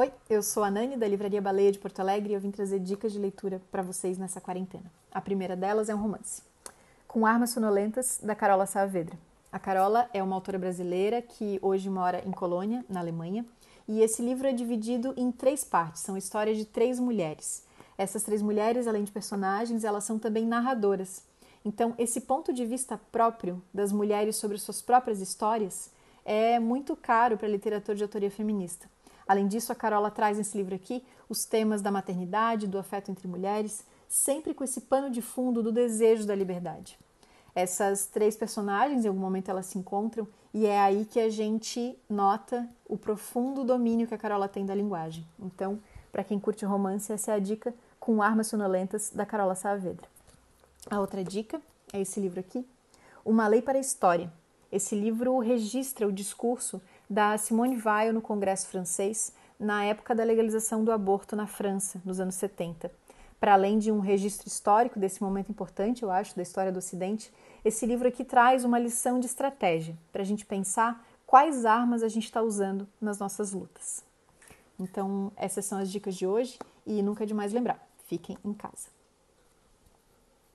Oi, eu sou a Nani da Livraria Baleia de Porto Alegre e eu vim trazer dicas de leitura para vocês nessa quarentena. A primeira delas é um romance, Com Armas Sonolentas, da Carola Saavedra. A Carola é uma autora brasileira que hoje mora em Colônia, na Alemanha, e esse livro é dividido em três partes, são histórias de três mulheres. Essas três mulheres, além de personagens, elas são também narradoras. Então, esse ponto de vista próprio das mulheres sobre suas próprias histórias é muito caro para a literatura de autoria feminista. Além disso, a Carola traz nesse livro aqui os temas da maternidade, do afeto entre mulheres, sempre com esse pano de fundo do desejo da liberdade. Essas três personagens, em algum momento elas se encontram e é aí que a gente nota o profundo domínio que a Carola tem da linguagem. Então, para quem curte romance, essa é a dica com Armas Sonolentas da Carola Saavedra. A outra dica é esse livro aqui, Uma Lei para a História, esse livro registra o discurso da Simone Weil no Congresso francês na época da legalização do aborto na França, nos anos 70. Para além de um registro histórico desse momento importante, eu acho, da história do Ocidente, esse livro aqui traz uma lição de estratégia para a gente pensar quais armas a gente está usando nas nossas lutas. Então, essas são as dicas de hoje e nunca é demais lembrar: fiquem em casa.